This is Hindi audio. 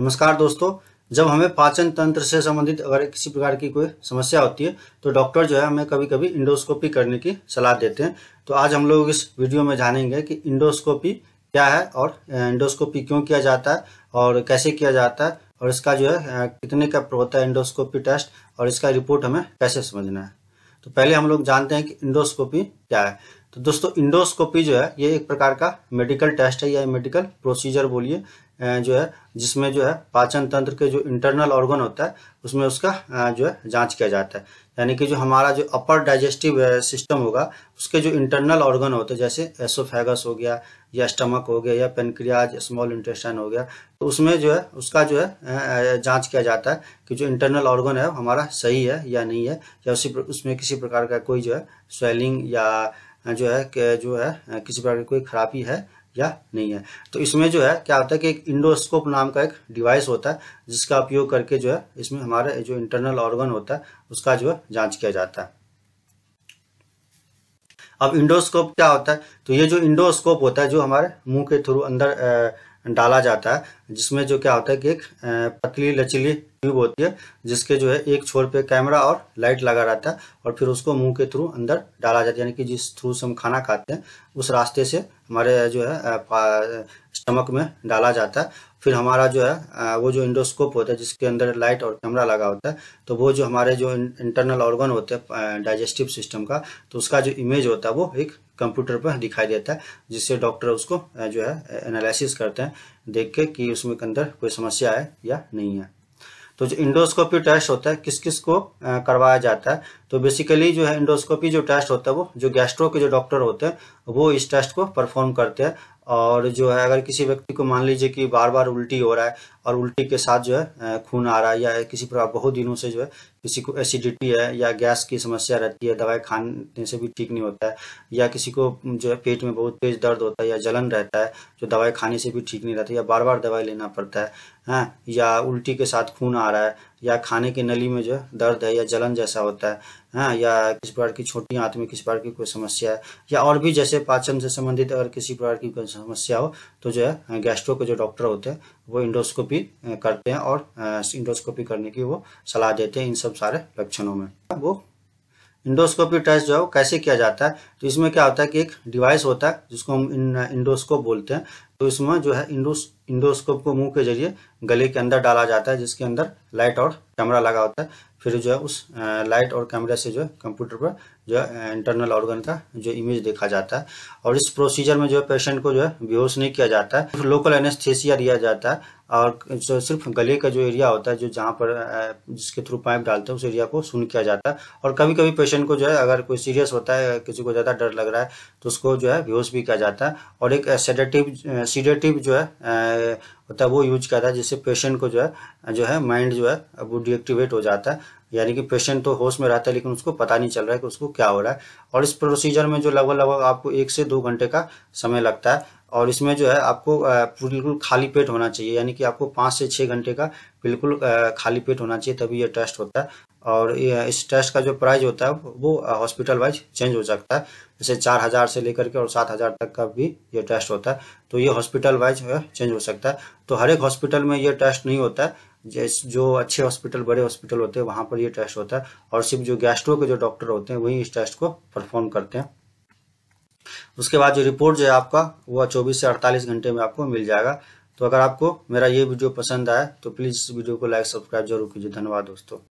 नमस्कार दोस्तों जब हमें पाचन तंत्र से संबंधित अगर किसी प्रकार की कोई समस्या होती है तो डॉक्टर जो है हमें कभी कभी इंडोस्कोपी करने की सलाह देते हैं तो आज हम लोग इस वीडियो में जानेंगे कि इंडोस्कोपी क्या है और इंडोस्कोपी क्यों किया जाता है और कैसे किया जाता है और इसका जो है कितने का होता है इंडोस्कोपी टेस्ट और इसका रिपोर्ट हमें कैसे समझना है तो पहले हम लोग जानते हैं कि इंडोस्कोपी क्या है तो दोस्तों इंडोस्कोपी जो है ये एक प्रकार का मेडिकल टेस्ट है या मेडिकल प्रोसीजर बोलिए जो है जिसमें जो है पाचन तंत्र के जो इंटरनल ऑर्गन होता है उसमें उसका जो है जांच किया जाता है यानी कि जो हमारा जो अपर डाइजेस्टिव सिस्टम होगा उसके जो इंटरनल ऑर्गन होते हैं जैसे एसोफेगस हो गया या स्टमक हो गया या पेनक्रियाज स्मॉल इंटेस्टाइन हो गया तो उसमें जो है उसका जो है जांच किया जाता है कि जो इंटरनल ऑर्गन है हमारा सही है या नहीं है या उसी उसमें किसी प्रकार का कोई जो है स्वेलिंग या जो है जो है किसी प्रकार की कोई खराबी है या नहीं है तो इसमें जो है क्या होता है कि एक इंडोस्कोप नाम का एक डिवाइस होता है जिसका उपयोग करके जो है इसमें हमारा जो इंटरनल ऑर्गन होता है उसका जो है जांच किया जाता है अब इंडोस्कोप क्या होता है तो ये जो इंडोस्कोप होता है जो हमारे मुंह के थ्रू अंदर डाला जाता है जिसमें जो क्या होता है कि एक पतली लचीली ट्यूब होती है जिसके जो है एक छोर पे कैमरा और लाइट लगा रहता है और फिर उसको मुंह के थ्रू अंदर डाला जाता है यानी कि जिस थ्रू से हम खाना खाते हैं उस रास्ते से हमारे जो है स्टमक में डाला जाता है फिर हमारा जो है वो जो इंडोस्कोप होता है जिसके अंदर लाइट और कैमरा लगा होता है तो वो जो हमारे जो इंटरनल ऑर्गन होते हैं डाइजेस्टिव सिस्टम का तो उसका जो इमेज होता है वो एक कंप्यूटर पर दिखाई देता है जिससे डॉक्टर उसको जो है एनालिसिस करते हैं देख के कि उसमें अंदर कोई समस्या है या नहीं है तो जो इंडोस्कोपी टेस्ट होता है किस किस को करवाया जाता है तो बेसिकली जो है इंडोस्कोपी जो टेस्ट होता है वो जो गैस्ट्रो के जो डॉक्टर होते हैं वो इस टेस्ट को परफॉर्म करते हैं और जो है अगर किसी व्यक्ति को मान लीजिए कि बार बार उल्टी हो रहा है और उल्टी के साथ जो है खून आ रहा है या किसी प्रकार बहुत दिनों से जो है किसी को एसिडिटी है या गैस की समस्या रहती है दवाई खाने से भी ठीक नहीं होता है या किसी को जो है पेट में बहुत तेज दर्द होता है या जलन रहता है जो तो दवाई खाने से भी ठीक नहीं रहता या बार बार दवाई लेना पड़ता है हाँ, या उल्टी के साथ खून आ रहा है या खाने की नली में जो है दर्द है या जलन जैसा होता है हाँ या किसी प्रकार की छोटी आंत में किसी प्रकार की कोई समस्या है या और भी जैसे पाचन से संबंधित अगर किसी प्रकार की कोई समस्या हो तो जो है गैस्ट्रो के जो डॉक्टर होते हैं वो इंडोस्कोपी करते हैं और इंडोस्कोपी करने की वो सलाह देते हैं इन सब सारे लक्षणों में वो इंडोस्कोपी टेस्ट जो है वो कैसे किया जाता है तो इसमें क्या होता है कि एक डिवाइस होता है जिसको हम इंडोस्कोप बोलते हैं तो इसमें जो है इंडोस इंडोस्कोप को मुंह के जरिए गले के अंदर डाला जाता है जिसके अंदर लाइट और कैमरा लगा होता है फिर जो है उस लाइट और कैमरा से जो है कंप्यूटर पर जो है इंटरनल ऑर्गन का जो इमेज देखा जाता है और इस प्रोसीजर में जो है पेशेंट को जो है बेहोश नहीं किया जाता है लोकल एनेस्थेसिया दिया जाता है और जो सिर्फ गले का जो एरिया होता है जो जहाँ पर जिसके थ्रू पाइप डालते हैं उस एरिया को सुन किया जाता है और कभी कभी पेशेंट को जो है अगर कोई सीरियस होता है किसी को ज़्यादा ज़्यादा डर लग रहा है तो उसको जो है बेहोश भी किया जाता है और एक सेडेटिव सीडेटिव जो है होता है वो यूज किया जाता है जिससे पेशेंट को जो है जो है माइंड जो है वो डिएक्टिवेट हो जाता है यानी कि पेशेंट तो होश में रहता है लेकिन उसको पता नहीं चल रहा है कि उसको क्या हो रहा है और इस प्रोसीजर में जो लगभग लगभग आपको एक से दो घंटे का समय लगता है और इसमें जो है आपको बिल्कुल खाली पेट होना चाहिए यानी कि आपको पाँच से छः घंटे का बिल्कुल खाली पेट होना चाहिए तभी यह टेस्ट होता है और इस टेस्ट का जो प्राइस होता है वो हॉस्पिटल वाइज चेंज हो सकता है जैसे चार हज़ार से लेकर के और सात हज़ार तक का भी ये टेस्ट होता है तो ये हॉस्पिटल वाइज चेंज हो सकता है तो हर एक हॉस्पिटल में ये टेस्ट नहीं होता है जैस जो अच्छे हॉस्पिटल बड़े हॉस्पिटल होते हैं वहाँ पर ये टेस्ट होता है और सिर्फ जो गैस्ट्रो के जो डॉक्टर होते हैं वही इस टेस्ट को परफॉर्म करते हैं उसके बाद जो रिपोर्ट जो है आपका वह चौबीस से अड़तालीस घंटे में आपको मिल जाएगा तो अगर आपको मेरा ये वीडियो पसंद आए तो प्लीज़ इस वीडियो को लाइक सब्सक्राइब जरूर कीजिए धन्यवाद दोस्तों